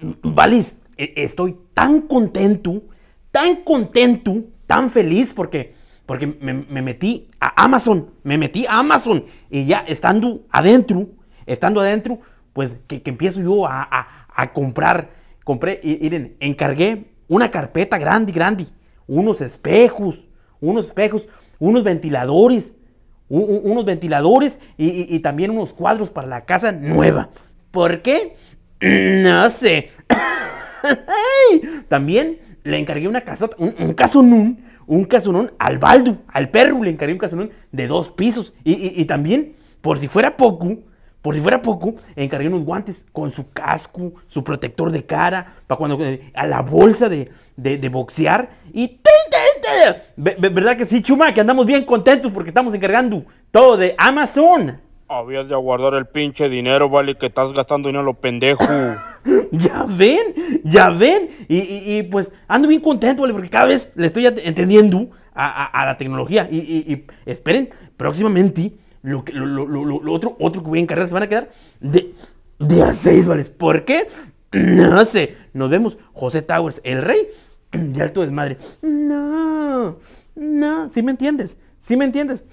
Valis, e-, estoy tan contento, tan contento, tan feliz porque, porque me, metí a Amazon, me metí a Amazon y ya estando adentro, estando adentro, pues que, empiezo yo a, a, comprar. Compré, miren, encargué una carpeta grande, grande, unos espejos, unos espejos, unos ventiladores, unos ventiladores y, y también unos cuadros para la casa nueva. ¿Por qué? Mm, no sé. También le encargué una casota, un, un un casonún al baldu, al perro le encargué un casonún de dos pisos. Y, también, por si fuera poco, por si fuera poco, encargué unos guantes con su casco, su protector de cara, para cuando eh, a la bolsa de, de boxear. Y ¿Verdad que sí, Chuma? Que andamos bien contentos porque estamos encargando todo de Amazon. Habías de guardar el pinche dinero, vale, que estás gastando dinero lo pendejo. ya ven, ya ven. Y, pues ando bien contento, vale, porque cada vez le estoy entendiendo a, la tecnología. Y, esperen, próximamente, lo, lo, otro, otro que voy a encargar se van a quedar de, de a seis, vale. ¿Por qué? No sé. Nos vemos, José Towers, el rey de alto desmadre. No, no, si ¿sí me entiendes, si ¿Sí me entiendes.